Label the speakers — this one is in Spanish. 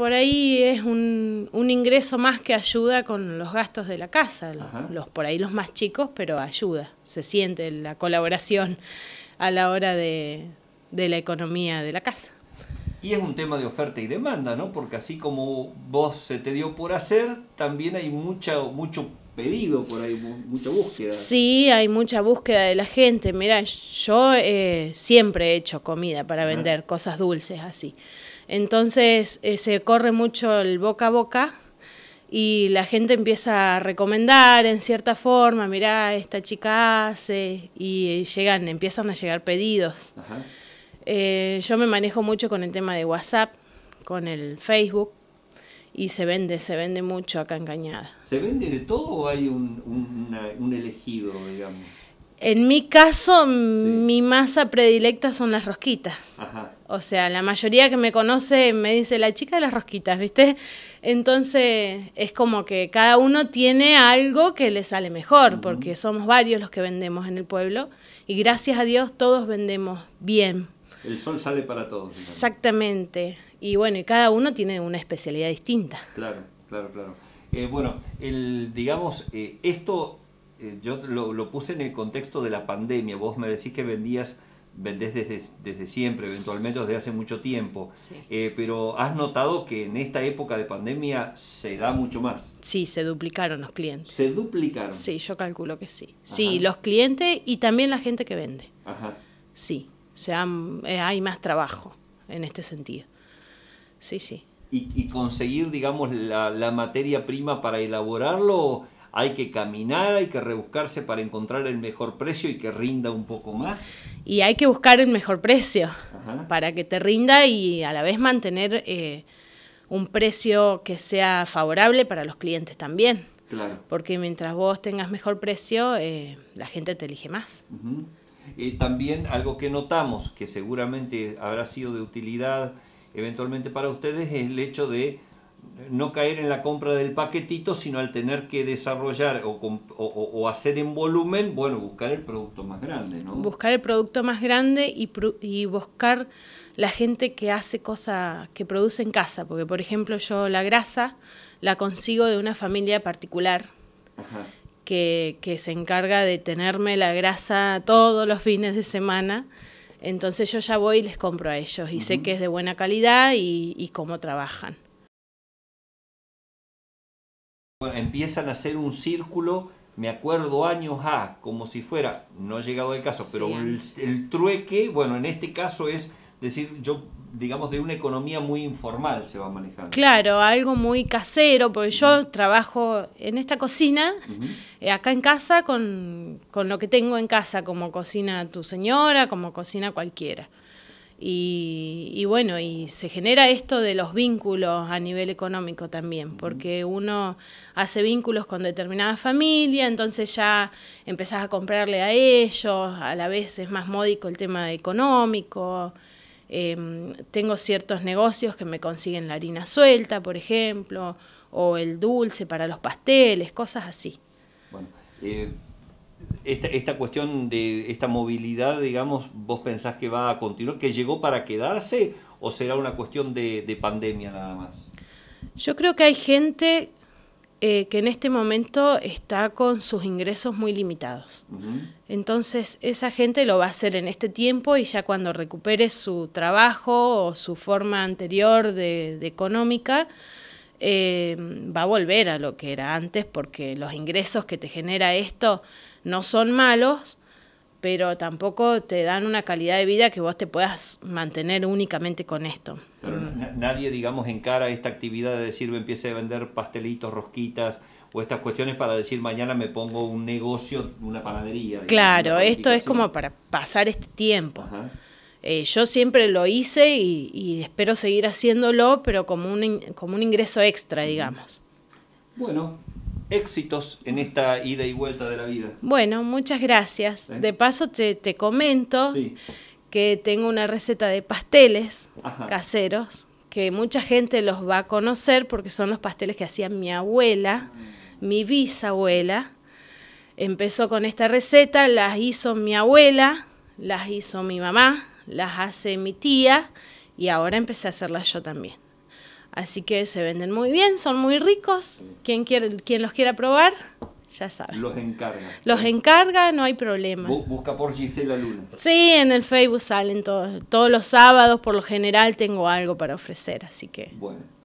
Speaker 1: Por ahí es un, ingreso más que ayuda con los gastos de la casa, los, por ahí los más chicos, pero ayuda, se siente la colaboración a la hora de, la economía de la casa.
Speaker 2: Y es un tema de oferta y demanda, ¿no? Porque así como vos se te dio por hacer, también hay mucha, mucho pedido por ahí, mucha búsqueda. Sí,
Speaker 1: hay mucha búsqueda de la gente. Mira, yo eh, siempre he hecho comida para vender, cosas dulces así. Entonces eh, se corre mucho el boca a boca y la gente empieza a recomendar en cierta forma, mirá, esta chica hace, y eh, llegan, empiezan a llegar pedidos. Eh, yo me manejo mucho con el tema de WhatsApp, con el Facebook, y se vende, se vende mucho acá en Cañada.
Speaker 2: ¿Se vende de todo o hay un elegido, digamos?
Speaker 1: En mi caso, mi masa predilecta son las rosquitas. O sea, la mayoría que me conoce me dice la chica de las rosquitas, ¿viste? Entonces es como que cada uno tiene algo que le sale mejor, porque somos varios los que vendemos en el pueblo y gracias a Dios todos vendemos bien.
Speaker 2: El sol sale para todos.
Speaker 1: Exactamente. Y bueno, y cada uno tiene una especialidad distinta.
Speaker 2: Claro, claro, claro. Eh, bueno, el, digamos, eh, esto eh, yo lo, puse en el contexto de la pandemia. Vos me decís que vendías, vendés desde, desde siempre, eventualmente desde hace mucho tiempo. Eh, pero has notado que en esta época de pandemia se da mucho más.
Speaker 1: Sí, se duplicaron los
Speaker 2: clientes. ¿Se duplicaron? Sí,
Speaker 1: yo calculo que sí. Sí, los clientes y también la gente que vende. Ajá. Sí, se eh, hay más trabajo en este sentido. Sí, sí.
Speaker 2: Y, conseguir, digamos, la, la materia prima para elaborarlo hay que caminar, hay que rebuscarse para encontrar el mejor precio y que rinda un poco más.
Speaker 1: Y hay que buscar el mejor precio para que te rinda y a la vez mantener eh, un precio que sea favorable para los clientes también. Claro. Porque mientras vos tengas mejor precio, eh, la gente te elige más.
Speaker 2: Eh, también algo que notamos, que seguramente habrá sido de utilidad eventualmente para ustedes, es el hecho de no caer en la compra del paquetito, sino al tener que desarrollar o, hacer en volumen, bueno, buscar el producto más grande, ¿no?
Speaker 1: Buscar el producto más grande y, buscar la gente que hace cosas, que produce en casa, porque por ejemplo yo la grasa la consigo de una familia particular. Que, se encarga de tenerme la grasa todos los fines de semana. Entonces yo ya voy y les compro a ellos y sé que es de buena calidad y cómo trabajan
Speaker 2: empiezan a hacer un círculo, me acuerdo años A, como si fuera, no he llegado el caso, pero el, trueque, bueno, en este caso es decir, yo digamos de una economía muy informal se va manejando.
Speaker 1: Claro, algo muy casero, porque yo trabajo en esta cocina, eh, acá en casa, con, con, lo que tengo en casa, como cocina tu señora, como cocina cualquiera. Y, bueno, y se genera esto de los vínculos a nivel económico también, porque uno hace vínculos con determinada familia, entonces ya empezás a comprarle a ellos, a la vez es más módico el tema económico. Em, tengo ciertos negocios que me consiguen la harina suelta, por ejemplo, o el dulce para los pasteles, cosas así. Bueno,
Speaker 2: eh, esta, esta, cuestión de esta movilidad, digamos, vos pensás que va a continuar, que llegó para quedarse o será una cuestión de, de pandemia nada más?
Speaker 1: Yo creo que hay gente eh, que en este momento está con sus ingresos muy limitados. Entonces, esa gente lo va a hacer en este tiempo y ya cuando recupere su trabajo o su forma anterior de, de económica, Em, va a volver a lo que era antes porque los ingresos que te genera esto no son malos, pero tampoco te dan una calidad de vida que vos te puedas mantener únicamente con esto. Pero
Speaker 2: nadie, digamos, encara esta actividad de decir, empiece a vender pastelitos, rosquitas o estas cuestiones para decir mañana me pongo un negocio, una panadería. claro, esto es
Speaker 1: como para pasar este tiempo. Eh, yo siempre lo hice y, espero seguir haciéndolo, pero como un, como un ingreso extra, digamos.
Speaker 2: Bueno, éxitos en esta ida y vuelta de la vida.
Speaker 1: Bueno, muchas gracias. ¿Eh? De paso te, comento que tengo una receta de pasteles caseros, que mucha gente los va a conocer porque son los pasteles que hacía mi abuela, ah. mi bisabuela. Empezó con esta receta, las hizo mi abuela, las hizo mi mamá, las hace mi tía y ahora empecé a hacerlas yo también. Así que se venden muy bien, son muy ricos. Quien, quiere, quien los quiera probar, ya sabe.
Speaker 2: Los encarga.
Speaker 1: Los encarga, no hay problema.
Speaker 2: Busca por Gisela Luna.
Speaker 1: Sí, en el Facebook salen todos, todos los sábados, por lo general tengo algo para ofrecer, así que... Bueno.